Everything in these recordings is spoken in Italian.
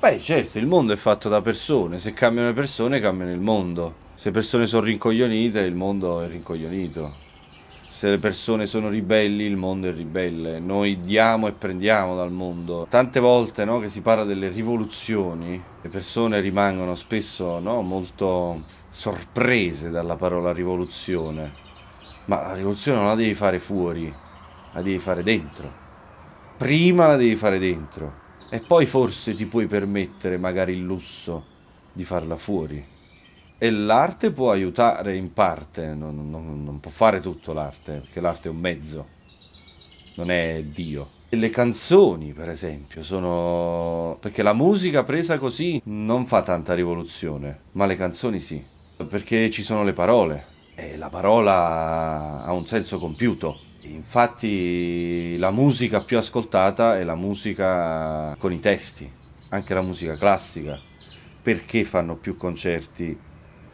Beh, certo, il mondo è fatto da persone. Se cambiano le persone, cambiano il mondo. Se le persone sono rincoglionite, il mondo è rincoglionito. Se le persone sono ribelli, il mondo è ribelle. Noi diamo e prendiamo dal mondo. Tante volte no, che si parla delle rivoluzioni, le persone rimangono spesso no, molto sorprese dalla parola rivoluzione. Ma la rivoluzione non la devi fare fuori, la devi fare dentro. Prima la devi fare dentro. E poi forse ti puoi permettere magari il lusso di farla fuori. E l'arte può aiutare in parte, non, non, non può fare tutto l'arte, perché l'arte è un mezzo, non è Dio. E le canzoni, per esempio, sono... perché la musica presa così non fa tanta rivoluzione, ma le canzoni sì, perché ci sono le parole e la parola ha un senso compiuto Infatti la musica più ascoltata è la musica con i testi, anche la musica classica. Perché fanno più concerti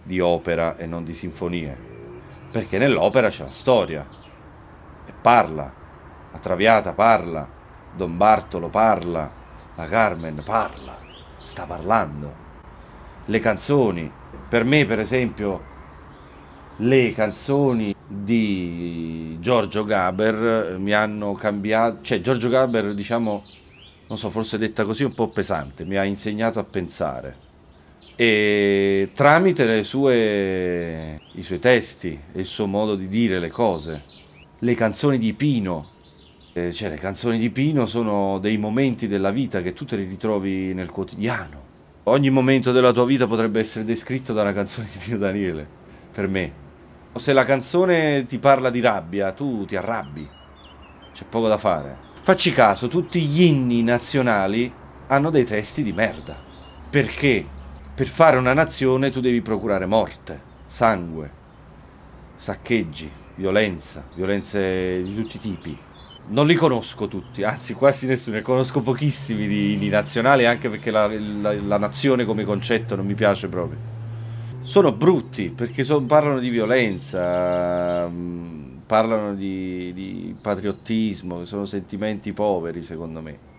di opera e non di sinfonie? Perché nell'opera c'è la storia, e parla, la Traviata parla, Don Bartolo parla, la Carmen parla, sta parlando. Le canzoni, per me per esempio le canzoni di Giorgio Gaber eh, mi hanno cambiato, cioè Giorgio Gaber diciamo, non so, forse detta così un po' pesante, mi ha insegnato a pensare e tramite sue, i suoi testi e il suo modo di dire le cose, le canzoni di Pino, eh, cioè le canzoni di Pino sono dei momenti della vita che tu te li ritrovi nel quotidiano. Ogni momento della tua vita potrebbe essere descritto da una canzone di Pino Daniele, per me se la canzone ti parla di rabbia, tu ti arrabbi. C'è poco da fare. Facci caso, tutti gli inni nazionali hanno dei testi di merda. Perché? Per fare una nazione tu devi procurare morte, sangue, saccheggi, violenza, violenze di tutti i tipi. Non li conosco tutti, anzi quasi nessuno, ne conosco pochissimi di inni nazionali anche perché la, la, la nazione come concetto non mi piace proprio sono brutti perché son, parlano di violenza, mm, parlano di, di patriottismo, sono sentimenti poveri secondo me.